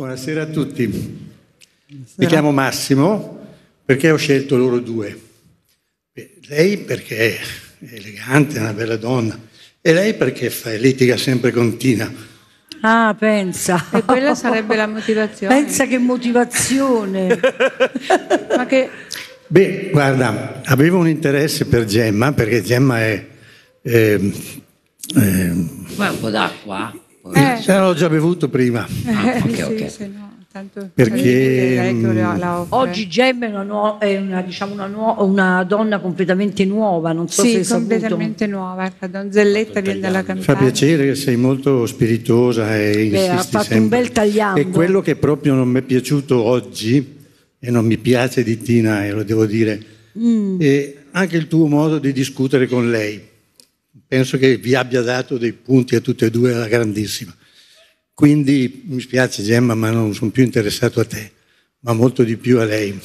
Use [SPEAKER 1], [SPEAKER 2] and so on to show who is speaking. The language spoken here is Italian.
[SPEAKER 1] Buonasera a tutti. Buonasera. Mi chiamo Massimo perché ho scelto loro due. Lei perché è elegante, è una bella donna, e lei perché fa litiga sempre con Tina. Ah, pensa. E quella sarebbe la motivazione. Pensa che motivazione. Ma che... Beh, guarda, avevo un interesse per Gemma, perché Gemma è... è, ehm, ehm, un po' d'acqua. Eh. Se l'ho già bevuto prima. Eh, ah, ok, sì, ok. Sì, no, tanto perché mh, eh, mm, oggi Gem è, una, è una, diciamo una, una, donna completamente nuova, non so sì, se hai completamente saputo. nuova, la ecco, donzelletta viene dalla Campania. Fa piacere che sei molto spiritosa e Beh, ha fatto sempre. un bel tagliando. E quello che proprio non mi è piaciuto oggi e non mi piace di Tina e lo devo dire mm. è anche il tuo modo di discutere con lei penso che vi abbia dato dei punti a tutte e due alla grandissima. Quindi mi spiace Gemma, ma non sono più interessato a te, ma molto di più a lei.